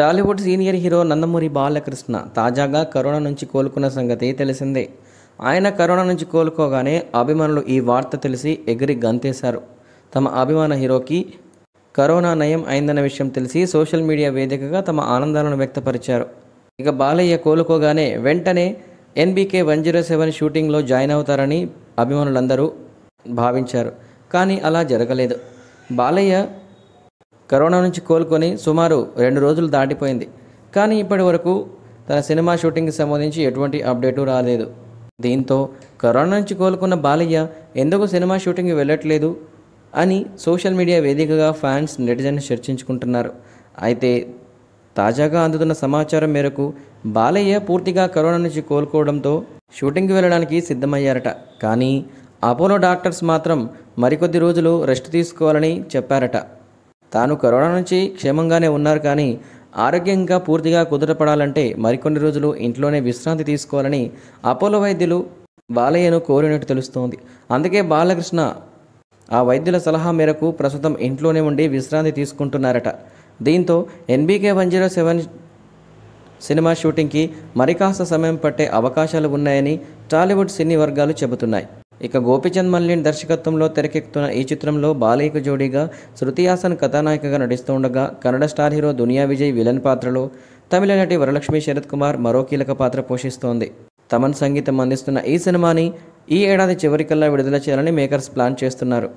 Tollywood senior hero Nandamuri Balakrishna తాజాగా corona నుంచి కోలుకున్న సంగతి తెలిసిందే ఆయన కరోనా నుంచి కోలుకోగానే అభిమానులు ఈ వార్త తెలిసి ఎగిరి గంతేశారు తమ అభిమాన హీరోకి కరోనా నయం అయిందన్న విషయం తెలిసి సోషల్ మీడియా వేదికగా తమ ఆనందాలను వ్యక్తపరిచారు ఇక బాలయ్య కోలుకోగానే వెంటనే ఎన్బీకే వన్ జీరో సెవెన్ షూటింగ్లో జాయిన్ అవుతారని అభిమానులందరూ భావించారు కానీ అలా జరగలేదు బాలయ్య కరోనా నుంచి కోలుకొని సుమారు రెండు రోజులు దాటిపోయింది కానీ ఇప్పటి వరకు తన సినిమా షూటింగ్కి సంబంధించి ఎటువంటి అప్డేటు రాలేదు దీంతో కరోనా నుంచి కోలుకున్న బాలయ్య ఎందుకు సినిమా షూటింగ్కి వెళ్ళట్లేదు అని సోషల్ మీడియా వేదికగా ఫ్యాన్స్ నెటిజన్స్ చర్చించుకుంటున్నారు అయితే తాజాగా అందుతున్న సమాచారం మేరకు బాలయ్య పూర్తిగా కరోనా నుంచి కోలుకోవడంతో షూటింగ్కి వెళ్ళడానికి సిద్ధమయ్యారట కానీ అపోలో డాక్టర్స్ మాత్రం మరికొద్ది రోజులు రెస్ట్ తీసుకోవాలని చెప్పారట తాను కరోనా నుంచి క్షేమంగానే ఉన్నారు కానీ ఆరోగ్యంగా పూర్తిగా కుదరపడాలంటే మరికొన్ని రోజులు ఇంట్లోనే విశ్రాంతి తీసుకోవాలని అపోలో వైద్యులు బాలయ్యను కోరినట్టు తెలుస్తోంది అందుకే బాలకృష్ణ ఆ వైద్యుల సలహా మేరకు ప్రస్తుతం ఇంట్లోనే ఉండి విశ్రాంతి తీసుకుంటున్నారట దీంతో NBK one zero seven cinema షూటింగ్కి మరికాస్త సమయం పట్టే అవకాశాలు ఉన్నాయని టాలీవుడ్ సినీ వర్గాలు చెబుతున్నాయి ఇక గోపిచంద్ మల్లిన్ దర్శకత్వంలో తెరకెక్కుతున్న ఈ చిత్రంలో బాలయ్యకు జోడీగా శృతి హాసన్ కథానాయికగా నటిస్తూ ఉండగా కన్నడ స్టార్ హీరో దునియా విజయ్ విలన్ పాత్రలో తమిళ నటి వరలక్ష్మి శరత్ కుమార్ మరో కీలక పాత్ర పోషిస్తోంది తమన్ సంగీతం అందిస్తున్న ఈ సినిమాని ఈ ఏడాది చివరికల్లా విడుదల చేయాలని మేకర్స్ ప్లాన్ చేస్తున్నారు